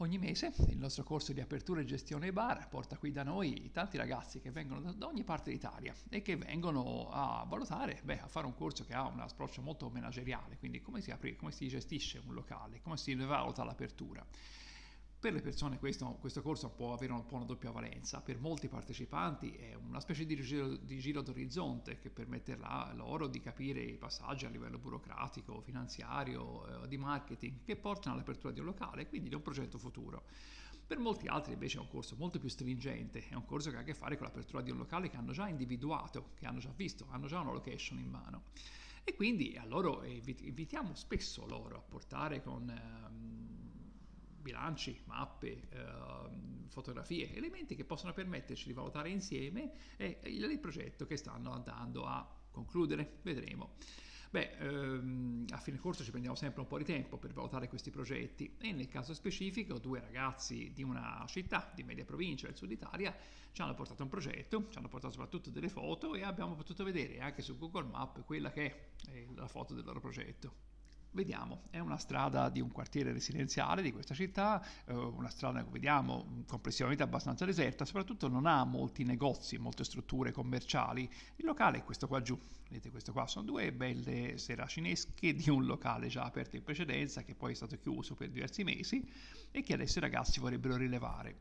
Ogni mese il nostro corso di apertura e gestione bar porta qui da noi tanti ragazzi che vengono da ogni parte d'Italia e che vengono a valutare, beh, a fare un corso che ha un approccio molto manageriale, quindi come si apre, come si gestisce un locale, come si valuta l'apertura. Per le persone questo, questo, corso può avere un po' una doppia valenza, per molti partecipanti è una specie di giro, di giro d'orizzonte che permetterà loro di capire i passaggi a livello burocratico, finanziario, eh, di marketing che portano all'apertura di un locale quindi di un progetto futuro. Per molti altri invece è un corso molto più stringente, è un corso che ha a che fare con l'apertura di un locale che hanno già individuato, che hanno già visto, hanno già una location in mano. E quindi a loro eh, invitiamo spesso loro a portare con... Ehm, bilanci, mappe, ehm, fotografie, elementi che possono permetterci di valutare insieme il progetto che stanno andando a concludere. Vedremo. Beh, ehm, a fine corso ci prendiamo sempre un po' di tempo per valutare questi progetti e nel caso specifico due ragazzi di una città di media provincia del sud Italia ci hanno portato un progetto, ci hanno portato soprattutto delle foto e abbiamo potuto vedere anche su Google Maps quella che è eh, la foto del loro progetto. Vediamo, è una strada di un quartiere residenziale di questa città, eh, una strada che vediamo complessivamente abbastanza deserta, soprattutto non ha molti negozi, molte strutture commerciali. Il locale è questo qua giù, vedete questo qua, sono due belle seracinesche di un locale già aperto in precedenza che poi è stato chiuso per diversi mesi e che adesso i ragazzi vorrebbero rilevare.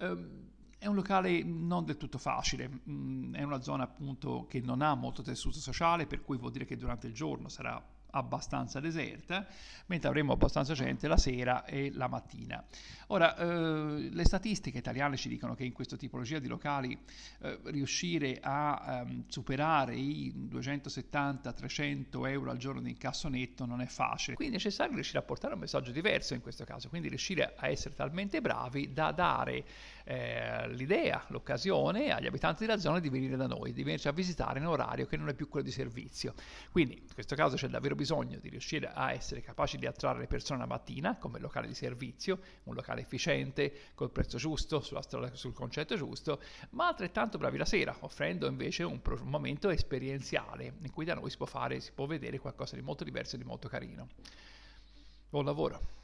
Um, è un locale non del tutto facile, mm, è una zona appunto che non ha molto tessuto sociale, per cui vuol dire che durante il giorno sarà abbastanza deserta, mentre avremo abbastanza gente la sera e la mattina. Ora, eh, le statistiche italiane ci dicono che in questa tipologia di locali eh, riuscire a ehm, superare i 270-300 euro al giorno di incasso netto non è facile, quindi è necessario riuscire a portare un messaggio diverso in questo caso, quindi riuscire a essere talmente bravi da dare eh, l'idea, l'occasione agli abitanti della zona di venire da noi, di venirci a visitare in orario che non è più quello di servizio. Quindi in questo caso c'è davvero bisogno bisogno di riuscire a essere capaci di attrarre le persone la mattina come locale di servizio, un locale efficiente, col prezzo giusto, storia, sul concetto giusto, ma altrettanto bravi la sera, offrendo invece un, un momento esperienziale in cui da noi si può fare, si può vedere qualcosa di molto diverso e di molto carino. Buon lavoro!